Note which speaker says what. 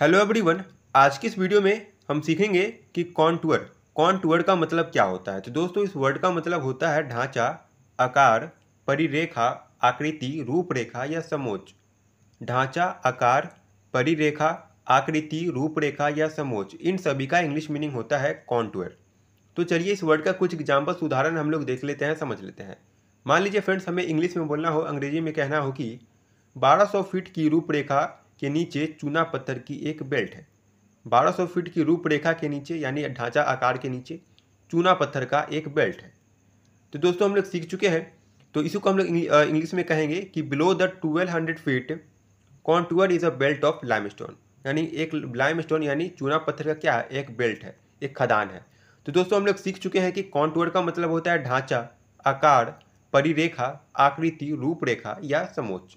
Speaker 1: hello everyone आज की इस वीडियो में हम सीखेंगे कि कॉन्टूअर कॉन्टूअर का मतलब क्या होता है तो दोस्तों इस वर्ड का मतलब होता है ढांचा आकार परिरेखा आकृति रूपरेखा या समोच ढांचा आकार परिरेखा आकृति रूपरेखा या समोच इन सभी का इंग्लिश मीनिंग होता है कॉन्टूअर तो चलिए इस वर्ड का कुछ एग्जाम्पल्स उदाहरण हम लोग देख लेते हैं समझ लेते हैं मान लीजिए फ्रेंड्स हमें इंग्लिश में बोलना हो अंग्रेजी में कहना हो कि 1200 फीट की रूपरेखा के नीचे चूना पत्थर की एक बेल्ट है 1200 फीट की रूपरेखा के नीचे यानी ढांचा आकार के नीचे चूना पत्थर का एक बेल्ट है तो दोस्तों हम लोग सीख चुके हैं तो इसी को हम लोग इंग्लिश में कहेंगे कि below the twelve hundred feet contour is a belt of limestone यानी एक लाइम स्टोन यानी चूना पत्थर का क्या है एक बेल्ट है एक खदान है तो दोस्तों हम लोग सीख चुके हैं कि कॉन्टूअर का मतलब होता है ढांचा आकार परिरेखा आकृति रूपरेखा या समोच्च